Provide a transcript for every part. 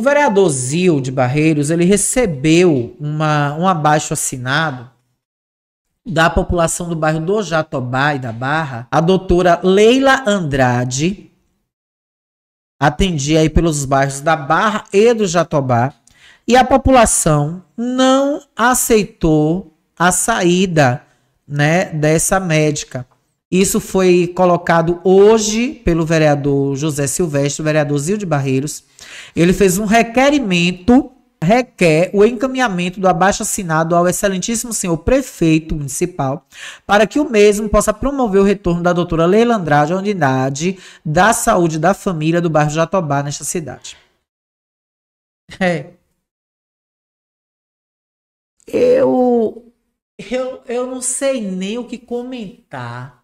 O vereador Zil de Barreiros, ele recebeu uma, um abaixo assinado da população do bairro do Jatobá e da Barra, a doutora Leila Andrade, atendia aí pelos bairros da Barra e do Jatobá, e a população não aceitou a saída né, dessa médica. Isso foi colocado hoje pelo vereador José Silvestre, o vereador Zil de Barreiros. Ele fez um requerimento, requer o encaminhamento do abaixo assinado ao excelentíssimo senhor prefeito municipal, para que o mesmo possa promover o retorno da doutora Leila Andrade à unidade da saúde da família do bairro Jatobá, nesta cidade. É. Eu, eu, eu não sei nem o que comentar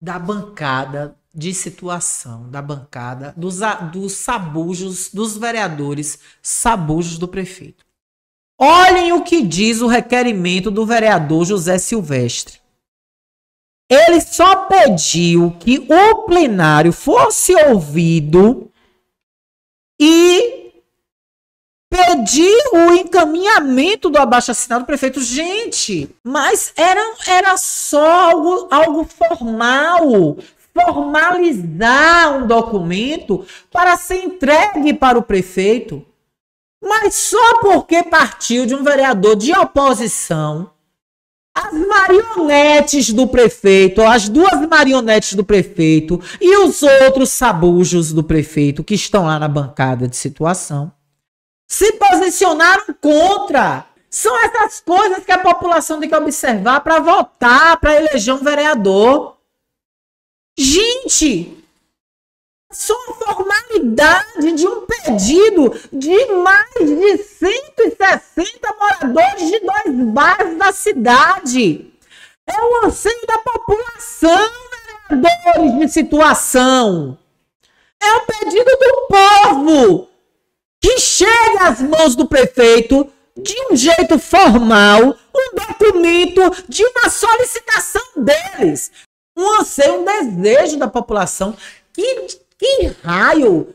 da bancada de situação, da bancada dos, dos sabujos, dos vereadores sabujos do prefeito. Olhem o que diz o requerimento do vereador José Silvestre. Ele só pediu que o plenário fosse ouvido e pedir o encaminhamento do abaixo-assinado do prefeito. Gente, mas era, era só algo, algo formal. Formalizar um documento para ser entregue para o prefeito. Mas só porque partiu de um vereador de oposição, as marionetes do prefeito, as duas marionetes do prefeito e os outros sabujos do prefeito que estão lá na bancada de situação, se posicionaram contra. São essas coisas que a população tem que observar para votar, para eleger um vereador. Gente, só a formalidade de um pedido de mais de 160 moradores de dois bairros da cidade. É o anseio da população, vereadores de situação. É o pedido do povo que chegue às mãos do prefeito de um jeito formal um documento de uma solicitação deles. Um anseio, um desejo da população. Que, que raio,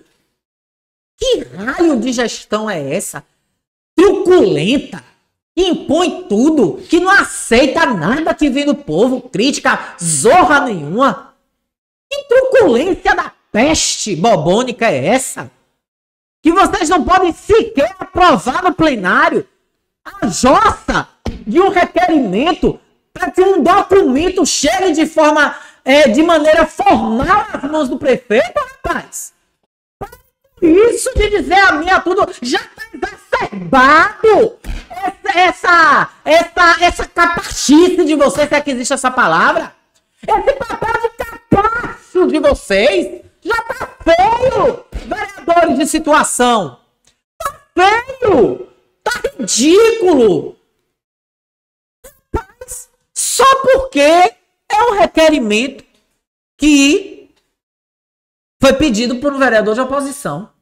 que raio de gestão é essa? Truculenta, que impõe tudo, que não aceita nada que vem do povo, crítica, zorra nenhuma. Que truculência da peste bobônica é essa? que vocês não podem sequer aprovar no plenário a jossa de um requerimento para que um documento chegue de forma, é, de maneira formal às mãos do prefeito, rapaz. Isso de dizer a minha tudo já está exacerbado. Essa, essa, essa, essa capachice de vocês, se é que existe essa palavra. Esse papel de capacho de vocês de situação. Tá feio! Tá ridículo! Mas só porque é um requerimento que foi pedido por um vereador de oposição.